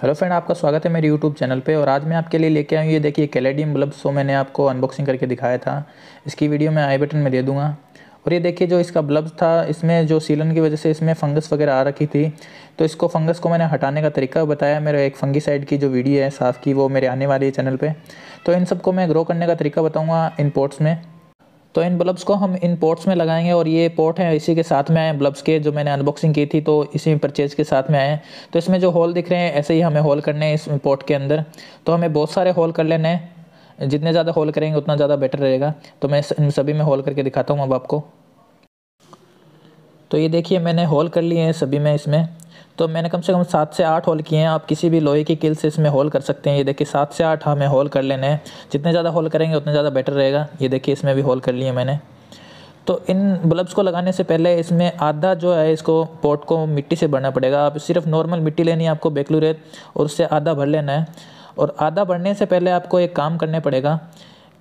hello friend आपका स्वागत है मेरे यूट्यूब चैनल पे और आज मैं आपके लिए लेके आया हूँ ये देखिए कैलेडियम बल्ब सो मैंने आपको अनबॉक्सिंग करके दिखाया था इसकी वीडियो मैं आई बटन में दे दूँगा और ये देखिए जो इसका बल्ब था इसमें जो सीलन की वजह से इसमें फंगस वगैरह आ रखी थी तो इसको फंगस को मैंने हटाने का तरीका बताया मेरे एक फंगी साइड की जो वीडियो है साफ़ की वो मेरे आने वाली है चैनल पर तो इन सबको मैं ग्रो करने का तरीका बताऊँगा इन में तो इन बल्ब्स को हम इन पोर्ट्स में लगाएंगे और ये पोर्ट हैं इसी के साथ में आए हैं बल्ब्स के जो मैंने अनबॉक्सिंग की थी तो इसी परचेज के साथ में आए हैं तो इसमें जो होल दिख रहे हैं ऐसे ही हमें होल करने हैं इस पोर्ट के अंदर तो हमें बहुत सारे होल कर लेने हैं जितने ज़्यादा होल करेंगे उतना ज़्यादा बेटर रहेगा तो मैं इन सभी में होल करके दिखाता हूँ अब आपको तो ये देखिए मैंने होल कर लिए हैं सभी में इसमें तो मैंने कम से कम सात से आठ होल किए हैं आप किसी भी लोहे की किल से इसमें होल कर सकते हैं ये देखिए सात से आठ हमें हाँ, होल कर लेने हैं जितने ज़्यादा होल करेंगे उतने ज़्यादा बेटर रहेगा ये देखिए इसमें भी होल कर लिए मैंने तो इन बल्ब्स को लगाने से पहले इसमें आधा जो है इसको पोट को मिट्टी से भरना पड़ेगा आप सिर्फ नॉर्मल मिट्टी लेनी है आपको बेकलू रेत और उससे आधा भर लेना है और आधा भरने से पहले आपको एक काम करने पड़ेगा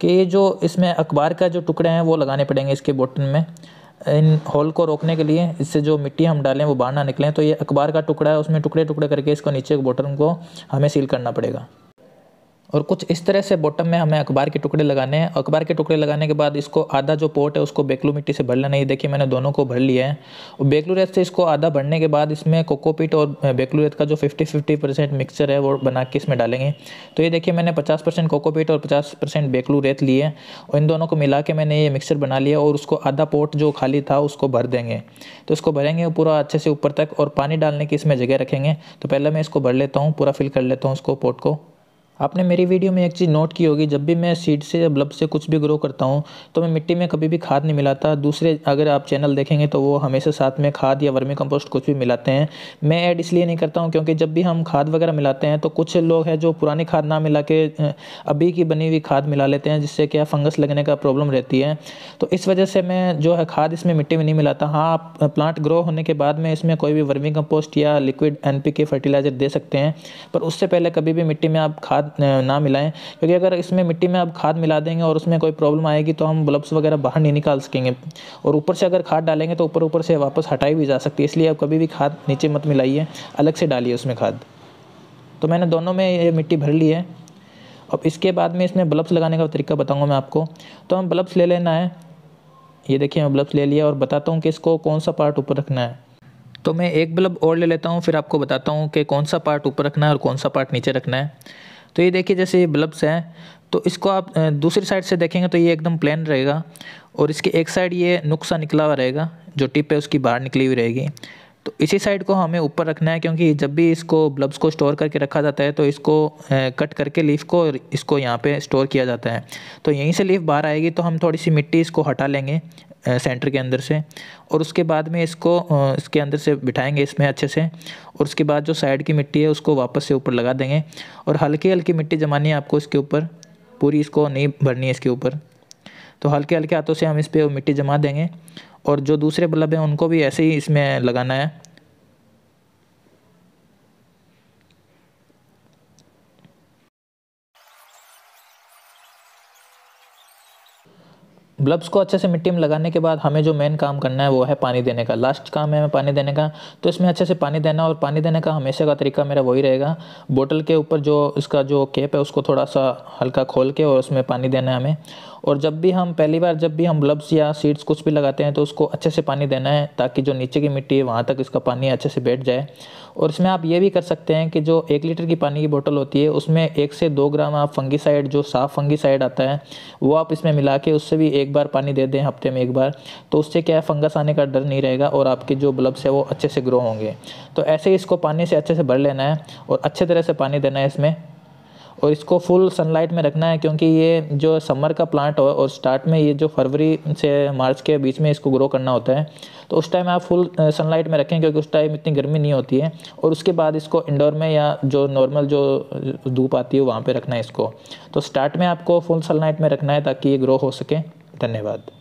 कि जो इसमें अखबार का जो टुकड़े हैं वो लगाने पड़ेंगे इसके बोटन में इन होल को रोकने के लिए इससे जो मिट्टी हम डालें वो बाहर ना निकलें तो ये अखबार का टुकड़ा है उसमें टुकड़े टुकड़े करके इसको नीचे बॉटम को हमें सील करना पड़ेगा और कुछ इस तरह से बॉटम में हमें अखबार के टुकड़े लगाने हैं अखबार के टुकड़े लगाने के बाद इसको आधा जो पोट है उसको बेकलू मिट्टी से भर लेना ये देखिए मैंने दोनों को भर लिया है और बेकलू रेत से इसको आधा भरने के बाद इसमें कोकोपीट और बेकलू रेत का जो फिफ्टी फिफ्टी परसेंट मिक्सचर है वो बना के इसमें डालेंगे तो ये देखिए मैंने पचास परसेंट कोकोपीट और पचास परसेंट बेकलू रेत ली है और इन दोनों को मिला के मैंने ये मिक्सचर बना लिया और उसको आधा पोट जो खाली था उसको भर देंगे तो इसको भरेंगे पूरा अच्छे से ऊपर तक और पानी डालने की इसमें जगह रखेंगे तो पहले मैं इसको भर लेता हूँ पूरा फिल कर लेता हूँ उसको पोट को आपने मेरी वीडियो में एक चीज़ नोट की होगी जब भी मैं सीड से या ब्लब से कुछ भी ग्रो करता हूँ तो मैं मिट्टी में कभी भी खाद नहीं मिलाता दूसरे अगर आप चैनल देखेंगे तो वो हमेशा साथ में खाद या वर्मी कंपोस्ट कुछ भी मिलाते हैं मैं ऐड इसलिए नहीं करता हूँ क्योंकि जब भी हम खाद वगैरह मिलाते हैं तो कुछ लोग हैं जो पुरानी खाद ना मिला के अभी की बनी हुई खाद मिला लेते हैं जिससे क्या फंगस लगने का प्रॉब्लम रहती है तो इस वजह से मैं जो है खाद इसमें मिट्टी में नहीं मिलाता हाँ प्लांट ग्रो होने के बाद में इसमें कोई भी वर्मी कंपोस्ट या लिक्विड एन फर्टिलाइज़र दे सकते हैं पर उससे पहले कभी भी मिट्टी में आप खाद खाद ना मिलाएं क्योंकि अगर इसमें मिट्टी में आप खाद मिला देंगे और उसमें कोई प्रॉब्लम आएगी तो हम बल्ब्स वगैरह बाहर नहीं निकाल सकेंगे और ऊपर से अगर खाद डालेंगे तो ऊपर ऊपर से वापस हटाई भी जा सकती है इसलिए आप कभी भी खाद नीचे मत मिलाइए अलग से डालिए उसमें खाद तो मैंने दोनों में ये मिट्टी भर ली है अब इसके बाद में इसमें बल्ब्स लगाने का तरीका बताऊँगा मैं आपको तो हम बल्ब्स ले लेना है ये देखिए मैं बल्ब्स ले लिया और बताता हूँ कि इसको कौन सा पार्ट ऊपर रखना है तो मैं एक बल्ब और ले लेता हूँ फिर आपको बताता हूँ कि कौन सा पार्ट ऊपर रखना है और कौन सा पार्ट नीचे रखना है तो ये देखिए जैसे ये बल्ब्स हैं तो इसको आप दूसरी साइड से देखेंगे तो ये एकदम प्लेन रहेगा और इसके एक साइड ये नुकसा निकला हुआ रहेगा जो टिप है उसकी बाहर निकली हुई रहेगी तो इसी साइड को हमें ऊपर रखना है क्योंकि जब भी इसको ब्लब्स को स्टोर करके रखा जाता है तो इसको कट करके लीफ को इसको यहाँ पे स्टोर किया जाता है तो यहीं से लीफ बाहर आएगी तो हम थोड़ी सी मिट्टी इसको हटा लेंगे सेंटर के अंदर से और उसके बाद में इसको इसके अंदर से बिठाएंगे इसमें अच्छे से और उसके बाद जो साइड की मिट्टी है उसको वापस से ऊपर लगा देंगे और हल्की हल्की मिट्टी जमानी है आपको इसके ऊपर पूरी इसको नहीं भरनी है इसके ऊपर तो हल्के हल्के हाथों से हम इस पर मिट्टी जमा देंगे और जो दूसरे बल्ब हैं उनको भी ऐसे ही इसमें लगाना है ब्लब्स को अच्छे से मिट्टी में लगाने के बाद हमें जो मेन काम करना है वो है पानी देने का लास्ट काम है हमें पानी देने का तो इसमें अच्छे से पानी देना और पानी देने का हमेशा का तरीका मेरा वही रहेगा बोतल के ऊपर जो इसका जो केप है उसको थोड़ा सा हल्का खोल के और उसमें पानी देना है हमें और जब भी हम पहली बार जब भी हम ब्लब्स या सीड्स कुछ भी लगाते हैं तो उसको अच्छे से पानी देना है ताकि जो नीचे की मिट्टी है वहाँ तक इसका पानी अच्छे से बैठ जाए और इसमें आप ये भी कर सकते हैं कि जो एक लीटर की पानी की बोतल होती है उसमें एक से दो ग्राम आप फंगीसाइड जो साफ़ फंगीसाइड आता है वो आप इसमें मिला के उससे भी एक बार पानी दे दें हफ्ते में एक बार तो उससे क्या है फंगस आने का डर नहीं रहेगा और आपके जो ब्लब्स है वो अच्छे से ग्रो होंगे तो ऐसे ही इसको पानी से अच्छे से भर लेना है और अच्छे तरह से पानी देना है इसमें और इसको फुल सनलाइट में रखना है क्योंकि ये जो समर का प्लांट हो और स्टार्ट में ये जो फरवरी से मार्च के बीच में इसको ग्रो करना होता है तो उस टाइम आप फुल सनलाइट में रखें क्योंकि उस टाइम इतनी गर्मी नहीं होती है और उसके बाद इसको इंडोर में या जो नॉर्मल जो धूप आती है वहाँ पर रखना है इसको तो स्टार्ट में आपको फुल सनलाइट में रखना है ताकि ये ग्रो हो सके धन्यवाद